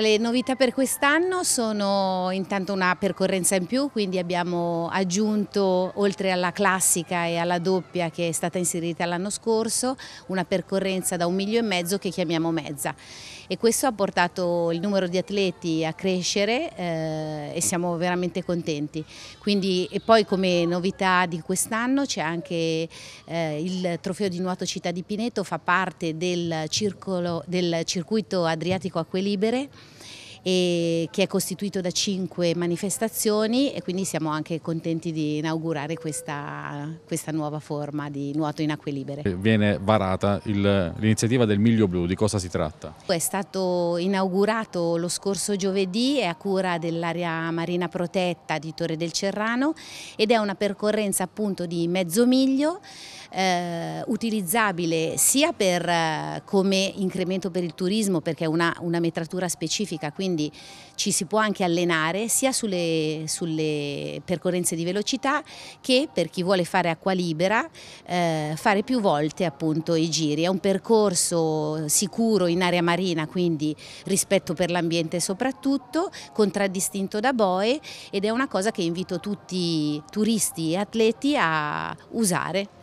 Le novità per quest'anno sono intanto una percorrenza in più, quindi abbiamo aggiunto, oltre alla classica e alla doppia che è stata inserita l'anno scorso, una percorrenza da un miglio e mezzo che chiamiamo mezza. E questo ha portato il numero di atleti a crescere eh, e siamo veramente contenti. Quindi, e poi come novità di quest'anno c'è anche eh, il trofeo di nuoto Città di Pineto, fa parte del, circolo, del circuito adriatico acque libere e che è costituito da cinque manifestazioni e quindi siamo anche contenti di inaugurare questa, questa nuova forma di nuoto in acque libere. Eh, viene varata l'iniziativa del Miglio Blu, di cosa si tratta? È stato inaugurato lo scorso giovedì, è a cura dell'area marina protetta di Torre del Cerrano ed è una percorrenza appunto di mezzo miglio eh, utilizzabile sia per, eh, come incremento per il turismo perché è una, una, metratura specifica quindi ci si può anche allenare sia sulle, sulle percorrenze di velocità che per chi vuole fare acqua libera eh, fare più volte appunto i giri. È un percorso sicuro in area marina quindi rispetto per l'ambiente soprattutto, contraddistinto da boe ed è una cosa che invito tutti turisti e atleti a usare.